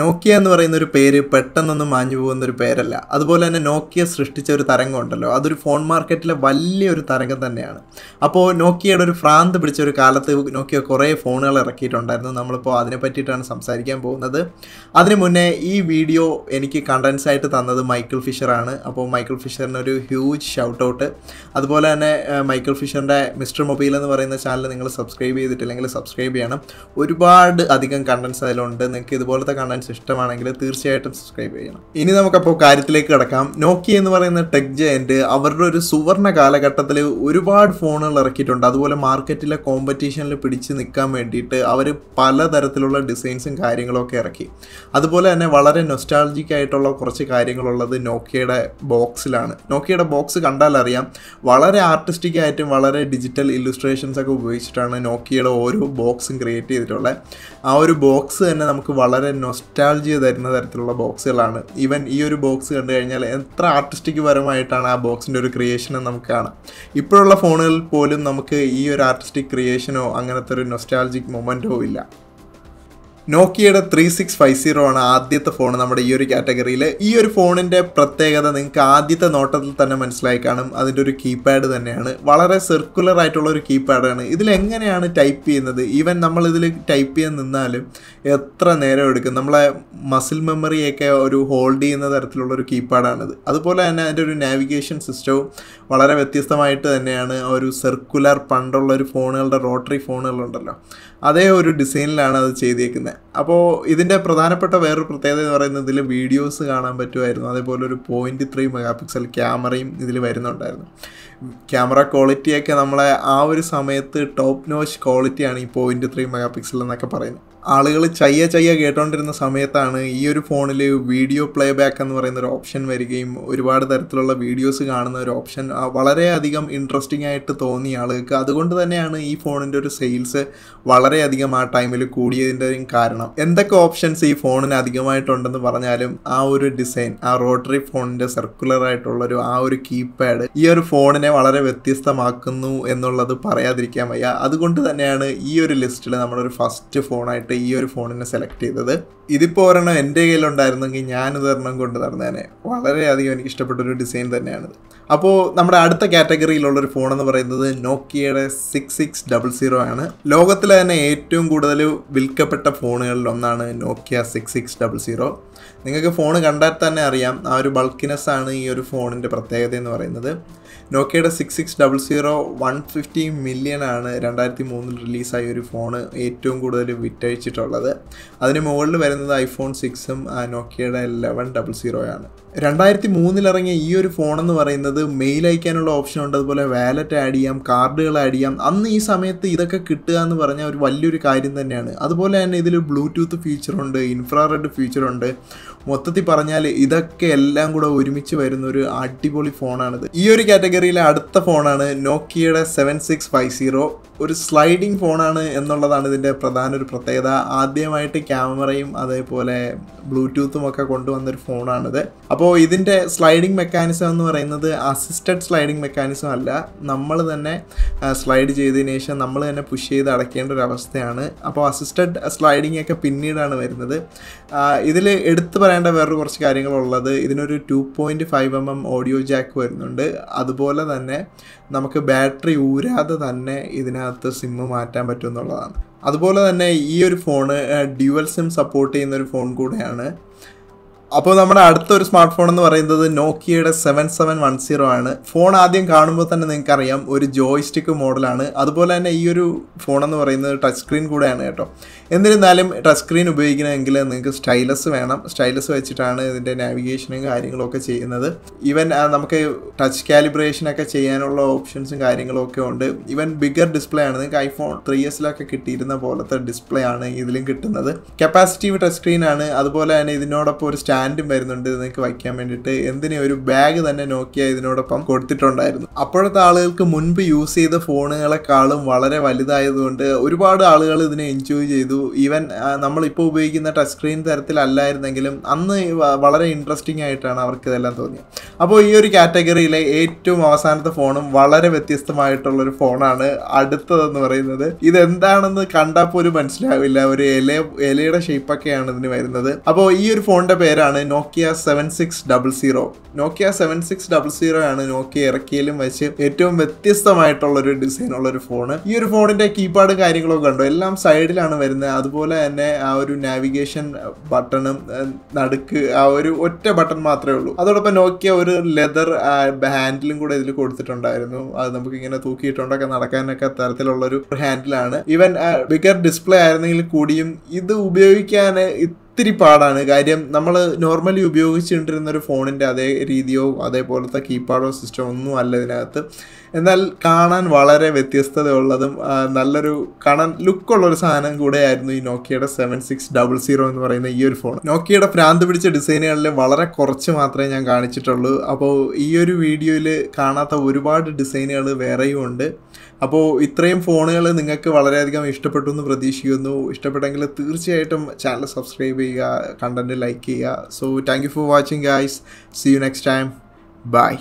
നോക്കിയ എന്ന് പറയുന്ന ഒരു പേര് പെട്ടെന്നൊന്നും മാഞ്ഞു പോകുന്ന ഒരു പേരല്ല അതുപോലെ തന്നെ നോക്കിയ സൃഷ്ടിച്ച ഒരു തരംഗം ഉണ്ടല്ലോ അതൊരു ഫോൺ മാർക്കറ്റിലെ വലിയൊരു തരംഗം തന്നെയാണ് അപ്പോൾ നോക്കിയയുടെ ഒരു ഭ്രാന്ത് പിടിച്ച ഒരു കാലത്ത് നോക്കിയ കുറേ ഫോണുകൾ ഇറക്കിയിട്ടുണ്ടായിരുന്നു നമ്മളിപ്പോൾ അതിനെ പറ്റിയിട്ടാണ് സംസാരിക്കാൻ പോകുന്നത് അതിനു മുന്നേ ഈ വീഡിയോ എനിക്ക് കണ്ടൻസ് ആയിട്ട് തന്നത് മൈക്കിൾ ഫിഷറാണ് അപ്പോൾ മൈക്കിൾ ഫിഷറിന് ഒരു ഹ്യൂജ് ഷൗട്ട് ഔട്ട് അതുപോലെ തന്നെ മൈക്കിൾ ഫിഷറിൻ്റെ മിസ്റ്റർ മൊബൈൽ എന്ന് പറയുന്ന ചാനൽ നിങ്ങൾ സബ്സ്ക്രൈബ് ചെയ്തിട്ടില്ലെങ്കിൽ സബ്സ്ക്രൈബ് ചെയ്യണം ഒരുപാട് അധികം കണ്ടൻസ് അതിലുണ്ട് നിങ്ങൾക്ക് ഇതുപോലത്തെ കണ്ടൻസ് ചാനൽസ് ഇഷ്ടമാണെങ്കിൽ തീർച്ചയായിട്ടും സബ്സ്ക്രൈബ് ചെയ്യണം ഇനി നമുക്കപ്പോൾ കാര്യത്തിലേക്ക് കടക്കാം നോക്കി എന്ന് പറയുന്ന ടെക് ജയൻറ്റ് അവരുടെ ഒരു സുവർണ കാലഘട്ടത്തിൽ ഒരുപാട് ഫോണുകൾ ഇറക്കിയിട്ടുണ്ട് അതുപോലെ മാർക്കറ്റിലെ കോമ്പറ്റീഷനിൽ പിടിച്ച് നിൽക്കാൻ വേണ്ടിയിട്ട് അവർ പലതരത്തിലുള്ള ഡിസൈൻസും കാര്യങ്ങളൊക്കെ ഇറക്കി അതുപോലെ തന്നെ വളരെ നൊസ്റ്റാൾജിക് ആയിട്ടുള്ള കുറച്ച് കാര്യങ്ങളുള്ളത് നോക്കിയയുടെ ബോക്സിലാണ് നോക്കിയയുടെ ബോക്സ് കണ്ടാൽ അറിയാം വളരെ ആർട്ടിസ്റ്റിക് ആയിട്ടും വളരെ ഡിജിറ്റൽ ഇല്ലുസ്ട്രേഷൻസ് ഒക്കെ ഉപയോഗിച്ചിട്ടാണ് നോക്കിയയുടെ ഓരോ ബോക്സും ക്രിയേറ്റ് ചെയ്തിട്ടുള്ളത് ആ ഒരു ബോക്സ് തന്നെ നമുക്ക് വളരെ നൊസ് നൊസ്റ്റാൾജിയ തരുന്ന തരത്തിലുള്ള ബോക്സുകളാണ് ഈവൻ ഈ ഒരു ബോക്സ് കണ്ടു കഴിഞ്ഞാൽ എത്ര ആർട്ടിസ്റ്റിക് പരമായിട്ടാണ് ആ ബോക്സിൻ്റെ ഒരു ക്രിയേഷൻ നമുക്ക് കാണാം ഇപ്പോഴുള്ള ഫോണുകളിൽ പോലും നമുക്ക് ഈ ഒരു ആർട്ടിസ്റ്റിക് ക്രിയേഷനോ അങ്ങനത്തെ ഒരു നൊസ്റ്റാൾജിക് മൊമെൻറ്റോ ഇല്ല നോക്കിയയുടെ ത്രീ സിക്സ് ഫൈവ് സീറോ ആണ് ആദ്യത്തെ ഫോൺ നമ്മുടെ ഈ ഒരു കാറ്റഗറിയിൽ ഈ ഒരു ഫോണിൻ്റെ പ്രത്യേകത നിങ്ങൾക്ക് ആദ്യത്തെ നോട്ടത്തിൽ തന്നെ മനസ്സിലായി കാണും അതിൻ്റെ ഒരു കീപാഡ് തന്നെയാണ് വളരെ സർക്കുലർ ആയിട്ടുള്ള ഒരു കീപാഡാണ് ഇതിൽ എങ്ങനെയാണ് ടൈപ്പ് ചെയ്യുന്നത് ഈവൻ നമ്മൾ ടൈപ്പ് ചെയ്യാൻ നിന്നാലും എത്ര നേരം എടുക്കും നമ്മളെ മസിൽ മെമ്മറിയൊക്കെ ഒരു ഹോൾഡ് ചെയ്യുന്ന തരത്തിലുള്ള ഒരു കീപാഡാണിത് അതുപോലെ തന്നെ അതിൻ്റെ ഒരു നാവിഗേഷൻ സിസ്റ്റവും വളരെ വ്യത്യസ്തമായിട്ട് തന്നെയാണ് ഒരു സർക്കുലർ പണ്ടുള്ള ഒരു ഫോണുകളുടെ റോട്ടറി ഫോണുകളുണ്ടല്ലോ അതേ ഒരു ഡിസൈനിലാണ് അത് ചെയ്തേക്കുന്നത് അപ്പോൾ ഇതിൻ്റെ പ്രധാനപ്പെട്ട വേറൊരു പ്രത്യേകത എന്ന് പറയുന്നത് ഇതിൽ വീഡിയോസ് കാണാൻ പറ്റുമായിരുന്നു അതേപോലെ ഒരു പോയിൻറ്റ് ത്രീ മെഗാ പിക്സൽ ക്യാമറയും ഇതിൽ വരുന്നുണ്ടായിരുന്നു ക്യാമറ ക്വാളിറ്റിയൊക്കെ നമ്മളെ ആ ഒരു സമയത്ത് ടോപ്പ് നോച്ച് ക്വാളിറ്റിയാണ് ഈ പോയിൻറ്റ് ത്രീ മെഗാ പിക്സൽ എന്നൊക്കെ പറയുന്നത് ആളുകൾ ചയ്യ ചയ്യ കേട്ടോണ്ടിരുന്ന സമയത്താണ് ഈ ഒരു ഫോണിൽ വീഡിയോ പ്ലേ ബാക്ക് എന്ന് പറയുന്ന ഒരു ഓപ്ഷൻ വരികയും ഒരുപാട് തരത്തിലുള്ള വീഡിയോസ് കാണുന്ന ഒരു ഓപ്ഷൻ വളരെയധികം ഇൻട്രസ്റ്റിംഗ് ആയിട്ട് തോന്നി ആളുകൾക്ക് അതുകൊണ്ട് തന്നെയാണ് ഈ ഫോണിൻ്റെ ഒരു സെയിൽസ് വളരെയധികം ആ ടൈമിൽ കൂടിയതിൻ്റെ കാരണം എന്തൊക്കെ ഓപ്ഷൻസ് ഈ ഫോണിന് അധികമായിട്ടുണ്ടെന്ന് പറഞ്ഞാലും ആ ഒരു ഡിസൈൻ ആ റോട്ടറി ഫോണിൻ്റെ സർക്കുലർ ആയിട്ടുള്ളൊരു ആ ഒരു കീപാഡ് ഈ ഒരു ഫോണിനെ വളരെ വ്യത്യസ്തമാക്കുന്നു എന്നുള്ളത് പറയാതിരിക്കാൻ വയ്യ അതുകൊണ്ട് തന്നെയാണ് ഈ ഒരു ലിസ്റ്റിൽ നമ്മളൊരു ഫസ്റ്റ് ഫോണായിട്ട് ഈ ഒരു ഫോണിനെ സെലക്ട് ചെയ്തത് ഇതിപ്പോൾ ഒരെണ്ണം എൻ്റെ കയ്യിലുണ്ടായിരുന്നെങ്കിൽ ഞാനിത് ഒരെണ്ണം കൊണ്ട് നടന്നേനെ വളരെയധികം എനിക്ക് ഇഷ്ടപ്പെട്ട ഒരു ഡിസൈൻ തന്നെയാണ് അപ്പോൾ നമ്മുടെ അടുത്ത കാറ്റഗറിയിലുള്ളൊരു ഫോൺ എന്ന് പറയുന്നത് നോക്കിയയുടെ സിക്സ് സിക്സ് ഡബിൾ സീറോ ആണ് ലോകത്തിലെ തന്നെ ഏറ്റവും കൂടുതൽ വിൽക്കപ്പെട്ട ഫോണുകളിൽ ഒന്നാണ് Nokia six six double zero നിങ്ങൾക്ക് ഫോൺ കണ്ടാൽ തന്നെ അറിയാം ആ ഒരു ബൾക്കിനെസ് ആണ് ഈ ഒരു ഫോണിൻ്റെ പ്രത്യേകത എന്ന് പറയുന്നത് നോക്കിയുടെ six six double zero one fifty million ആണ് രണ്ടായിരത്തി മൂന്നിൽ റിലീസായ ഒരു ഫോൺ ഏറ്റവും കൂടുതൽ വിറ്റഴിച്ചിട്ടുള്ളത് അതിന് മുകളിൽ വരുന്നത് ഐഫോൺ സിക്സും നോക്കിയുടെ ലെവൻ ഡബിൾ സീറോയാണ് രണ്ടായിരത്തി മൂന്നിലിറങ്ങിയ ഈ ഒരു ഫോൺ എന്ന് പറയുന്നത് മെയിൽ അയക്കാനുള്ള ഓപ്ഷൻ ഉണ്ട് അതുപോലെ വാലറ്റ് ആഡ് ചെയ്യാം കാർഡുകൾ ആഡ് ചെയ്യാം അന്ന് ഈ സമയത്ത് ഇതൊക്കെ കിട്ടുക എന്ന് പറഞ്ഞാൽ ഒരു വലിയൊരു കാര്യം തന്നെയാണ് അതുപോലെ തന്നെ ഇതിൽ ബ്ലൂടൂത്ത് ഫീച്ചറുണ്ട് ഇൻഫ്രാറെഡ് ഫീച്ചറുണ്ട് മൊത്തത്തിൽ പറഞ്ഞാൽ ഇതൊക്കെ എല്ലാം കൂടെ ഒരുമിച്ച് വരുന്ന ഒരു അടിപൊളി ഫോണാണിത് ഈ ഒരു കാറ്റഗറിയിലെ അടുത്ത ഫോണാണ് നോക്കിയയുടെ സെവൻ സിക്സ് ഫൈവ് സീറോ ഒരു സ്ലൈഡിങ് ഫോണാണ് എന്നുള്ളതാണ് ഇതിൻ്റെ പ്രധാന ഒരു പ്രത്യേകത ആദ്യമായിട്ട് ക്യാമറയും അതേപോലെ ബ്ലൂടൂത്തും ഒക്കെ കൊണ്ടുവന്നൊരു ഫോണാണിത് അപ്പോൾ ഇതിൻ്റെ സ്ലൈഡിങ് മെക്കാനിസം എന്ന് പറയുന്നത് അസിസ്റ്റഡ് സ്ലൈഡിങ് മെക്കാനിസം അല്ല നമ്മൾ തന്നെ സ്ലൈഡ് ചെയ്തതിന് ശേഷം നമ്മൾ തന്നെ പുഷ് ചെയ്ത് അടയ്ക്കേണ്ട ഒരു അവസ്ഥയാണ് അപ്പോൾ അസിസ്റ്റഡ് സ്ലൈഡിങ് ഒക്കെ പിന്നീടാണ് വരുന്നത് ഇതിൽ എടുത്തു പറയേണ്ട വേറൊരു കുറച്ച് കാര്യങ്ങളുള്ളത് ഇതിനൊരു two point five M M audio jack വരുന്നുണ്ട് അതുപോലെ തന്നെ നമുക്ക് ബാറ്ററി ഊരാതെ തന്നെ ഇതിനെ അതിനകത്ത് സിമ്മ് മാറ്റാൻ പറ്റും എന്നുള്ളതാണ് അതുപോലെ തന്നെ ഈ ഒരു ഫോണ് ഡ്യുവൽ സിം സപ്പോർട്ട് ചെയ്യുന്ന ഒരു ഫോൺ കൂടെയാണ് അപ്പോൾ നമ്മുടെ അടുത്തൊരു സ്മാർട്ട് ഫോൺ എന്ന് പറയുന്നത് നോക്കിയയുടെ സെവൻ സെവൻ വൺ സീറോ ആണ് ഫോൺ ആദ്യം കാണുമ്പോൾ തന്നെ നിങ്ങൾക്കറിയാം ഒരു ജോയിസ്റ്റിക്ക് മോഡലാണ് അതുപോലെ തന്നെ ഈ ഒരു ഫോൺ എന്ന് പറയുന്നത് ടച്ച് സ്ക്രീൻ കൂടെയാണ് കേട്ടോ എന്നിരുന്നാലും ടച്ച് സ്ക്രീൻ ഉപയോഗിക്കണമെങ്കിൽ നിങ്ങൾക്ക് സ്റ്റൈലസ് വേണം സ്റ്റൈലസ് വെച്ചിട്ടാണ് ഇതിൻ്റെ നാവിഗേഷനും കാര്യങ്ങളൊക്കെ ചെയ്യുന്നത് ഈവൻ നമുക്ക് ടച്ച് കാലിബ്രേഷനൊക്കെ ചെയ്യാനുള്ള ഓപ്ഷൻസും കാര്യങ്ങളൊക്കെ ഉണ്ട് ഈവൻ ബിഗർ ഡിസ്പ്ലേ ആണ് നിങ്ങൾക്ക് ഐഫോൺ ത്രീ എസിലൊക്കെ കിട്ടിയിരുന്ന പോലത്തെ ഡിസ്പ്ലേ ആണ് ഇതിലും കിട്ടുന്നത് കപ്പാസിറ്റീവ് ടച്ച് സ്ക്രീൻ ആണ് അതുപോലെ തന്നെ ഇതിനോടൊപ്പം ഒരു സ്റ്റാൻഡും വരുന്നുണ്ട് നിങ്ങൾക്ക് വയ്ക്കാൻ വേണ്ടിയിട്ട് എന്തിനും ഒരു ബാഗ് തന്നെ നോക്കിയാൽ ഇതിനോടൊപ്പം കൊടുത്തിട്ടുണ്ടായിരുന്നു അപ്പോഴത്തെ ആളുകൾക്ക് മുൻപ് യൂസ് ചെയ്ത ഫോണുകളെക്കാളും വളരെ വലുതായതുകൊണ്ട് ഒരുപാട് ആളുകൾ ഇതിനെ എൻജോയ് ചെയ്തു ഈവൻ നമ്മളിപ്പോൾ ഉപയോഗിക്കുന്ന ടച്ച് സ്ക്രീൻ തരത്തിലല്ലായിരുന്നെങ്കിലും അന്ന് വളരെ ഇൻട്രസ്റ്റിംഗ് ആയിട്ടാണ് അവർക്ക് ഇതെല്ലാം തോന്നിയത് അപ്പോൾ ഈ ഒരു കാറ്റഗറിയിലെ ഏറ്റവും അവസാനത്തെ ഫോണും വളരെ വ്യത്യസ്തമായിട്ടുള്ളൊരു ഫോണാണ് അടുത്തതെന്ന് പറയുന്നത് ഇതെന്താണെന്ന് കണ്ടാൽ പോലും മനസ്സിലാവില്ല ഒരു എല എലയുടെ ഷേപ്പൊക്കെയാണ് ഇതിന് വരുന്നത് അപ്പോൾ ഈ ഒരു ഫോണിൻ്റെ പേരാണ് Nokia seven six double zero Nokia seven six double zero ആണ് നോക്കിയ ഇറക്കിയിലും വെച്ച് ഏറ്റവും വ്യത്യസ്തമായിട്ടുള്ളൊരു ഡിസൈൻ ഉള്ളൊരു ഫോൺ ഈ ഒരു ഫോണിൻ്റെ കീപാഡും കാര്യങ്ങളൊക്കെ കണ്ടോ എല്ലാം സൈഡിലാണ് വരുന്നത് അതുപോലെ തന്നെ ആ ഒരു നാവിഗേഷൻ ബട്ടണും നടുക്ക് ആ ഒരു ഒറ്റ ബട്ടൺ മാത്രമേ ഉള്ളൂ അതോടൊപ്പം നോക്കിയ ഒരു ലെതർ ഹാൻഡിലും കൂടെ ഇതിൽ കൊടുത്തിട്ടുണ്ടായിരുന്നു അത് നമുക്ക് ഇങ്ങനെ തൂക്കിയിട്ടുണ്ടൊക്കെ നടക്കാനൊക്കെ തരത്തിലുള്ള ഒരു ഹാൻഡിലാണ് ഈവൻ ബിഗർ ഡിസ്പ്ലേ ആയിരുന്നെങ്കിൽ കൂടിയും ഇത് ഉപയോഗിക്കാൻ ഒത്തിരി പാടാണ് കാര്യം നമ്മൾ നോർമലി ഉപയോഗിച്ചുകൊണ്ടിരുന്ന ഒരു ഫോണിൻ്റെ അതേ രീതിയോ അതേപോലത്തെ കീപാഡോ സിസ്റ്റമോ ഒന്നും അല്ല ഇതിനകത്ത് എന്നാൽ കാണാൻ വളരെ വ്യത്യസ്തതയുള്ളതും നല്ലൊരു കാണാൻ ലുക്കുള്ളൊരു ഒരു സാധനം കൂടെയായിരുന്നു ഈ നോക്കിയയുടെ സെവൻ സിക്സ് ഡബിൾ സീറോ എന്ന് പറയുന്ന ഈ ഒരു ഫോൺ നോക്കിയയുടെ ഭ്രാന്ത് പിടിച്ച ഡിസൈനുകളിൽ വളരെ കുറച്ച് മാത്രമേ ഞാൻ കാണിച്ചിട്ടുള്ളൂ അപ്പോൾ ഈ ഒരു വീഡിയോയിൽ കാണാത്ത ഒരുപാട് ഡിസൈനുകൾ വേറെയും ഉണ്ട് അപ്പോൾ ഇത്രയും ഫോണുകൾ നിങ്ങൾക്ക് വളരെയധികം ഇഷ്ടപ്പെട്ടു എന്ന് പ്രതീക്ഷിക്കുന്നു ഇഷ്ടപ്പെട്ടെങ്കിൽ തീർച്ചയായിട്ടും ചാനൽ സബ്സ്ക്രൈബ് ചെയ്യുക കണ്ടൻറ്റ് ലൈക്ക് ചെയ്യുക so thank you for watching guys see you next time by